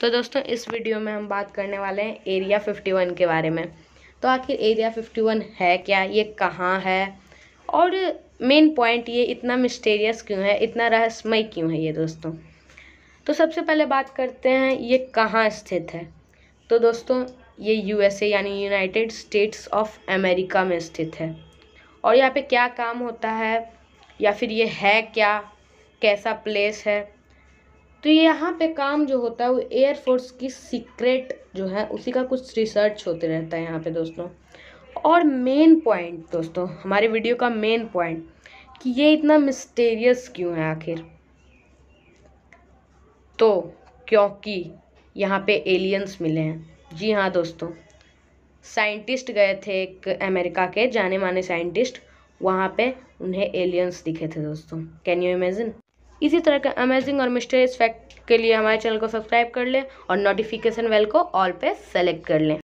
तो दोस्तों इस वीडियो में हम बात करने वाले हैं एरिया फिफ्टी वन के बारे में तो आखिर एरिया फिफ्टी वन है क्या ये कहाँ है और मेन पॉइंट ये इतना मिस्टेरियस क्यों है इतना रहस्यमय क्यों है ये दोस्तों तो सबसे पहले बात करते हैं ये कहाँ स्थित है तो दोस्तों ये यू यानी यूनाइटेड स्टेट्स ऑफ अमेरिका में स्थित है और यहाँ पे क्या काम होता है या फिर ये है क्या कैसा प्लेस है तो यहाँ पे काम जो होता है वो एयरफोर्स की सीक्रेट जो है उसी का कुछ रिसर्च होते रहता है यहाँ पे दोस्तों और मेन पॉइंट दोस्तों हमारे वीडियो का मेन पॉइंट कि ये इतना मिस्टेरियस क्यों है आखिर तो क्योंकि यहाँ पे एलियंस मिले हैं जी हाँ दोस्तों साइंटिस्ट गए थे एक अमेरिका के जाने माने साइंटिस्ट वहाँ पे उन्हें एलियंस दिखे थे दोस्तों कैन यू इमेजिन इसी तरह के अमेजिंग और मिस्टेरियस फैक्ट के लिए हमारे चैनल को सब्सक्राइब कर लें और नोटिफिकेशन बेल को ऑल पे सेलेक्ट कर लें